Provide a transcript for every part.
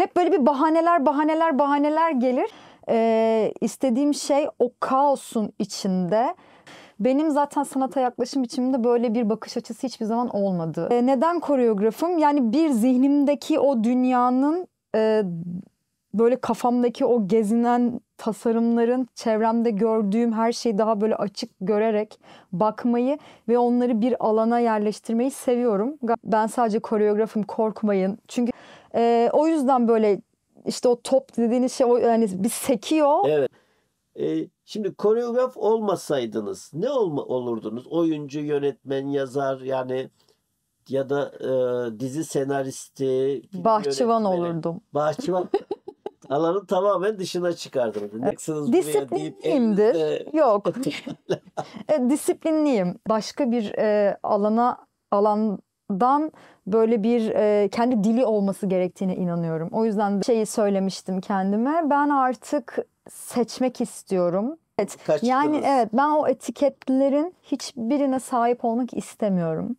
Hep böyle bir bahaneler, bahaneler, bahaneler gelir. Ee, istediğim şey o kaosun içinde. Benim zaten sanata yaklaşım içimde böyle bir bakış açısı hiçbir zaman olmadı. Ee, neden koreografım? Yani bir zihnimdeki o dünyanın e, böyle kafamdaki o gezinen tasarımların çevremde gördüğüm her şeyi daha böyle açık görerek bakmayı ve onları bir alana yerleştirmeyi seviyorum. Ben sadece koreografım korkmayın. Çünkü e, o yüzden böyle işte o top dediğiniz şey o, yani bir sekiyor. Evet. E, şimdi koreograf olmasaydınız ne olma, olurdunuz? Oyuncu, yönetmen, yazar yani ya da e, dizi senaristi. Bahçıvan olurdum. Bahçıvan. Alanı tamamen dışına çıkardınız. E, Nexon'ız Disiplinliyimdir. Deyip, Yok. e, disiplinliyim. Başka bir e, alana alan dan böyle bir e, kendi dili olması gerektiğine inanıyorum. O yüzden şeyi söylemiştim kendime. Ben artık seçmek istiyorum. Evet. Kaç yani evet ben o etiketlerin hiçbirine sahip olmak istemiyorum.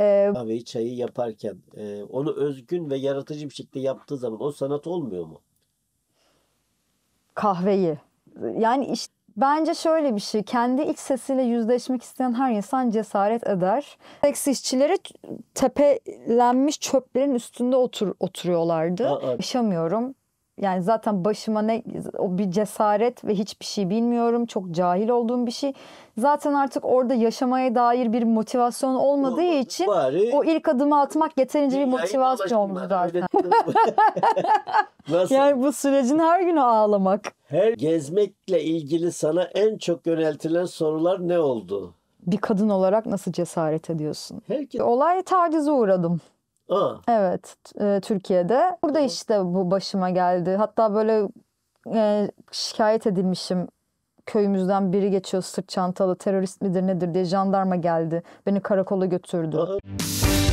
Ee, Kahveyi çayı yaparken e, onu özgün ve yaratıcı bir şekilde yaptığı zaman o sanat olmuyor mu? Kahveyi. Yani işte Bence şöyle bir şey, kendi iç sesiyle yüzleşmek isteyen her insan cesaret eder. Seks işçileri tepelenmiş çöplerin üstünde otur, oturuyorlardı. Aa, Yaşamıyorum, yani zaten başıma ne o bir cesaret ve hiçbir şey bilmiyorum. Çok cahil olduğum bir şey. Zaten artık orada yaşamaya dair bir motivasyon olmadığı Olmadı, için bari, o ilk adımı atmak yeterince bir motivasyon oldu zaten. Nasıl? Yani bu sürecin her günü ağlamak. Her gezmekle ilgili sana en çok yöneltilen sorular ne oldu? Bir kadın olarak nasıl cesaret ediyorsun? Herkes... Olay tacize uğradım. Aa. Evet, e, Türkiye'de. Burada işte bu başıma geldi. Hatta böyle e, şikayet edilmişim. Köyümüzden biri geçiyor sırt çantalı terörist midir nedir diye jandarma geldi. Beni karakola götürdü. Aa.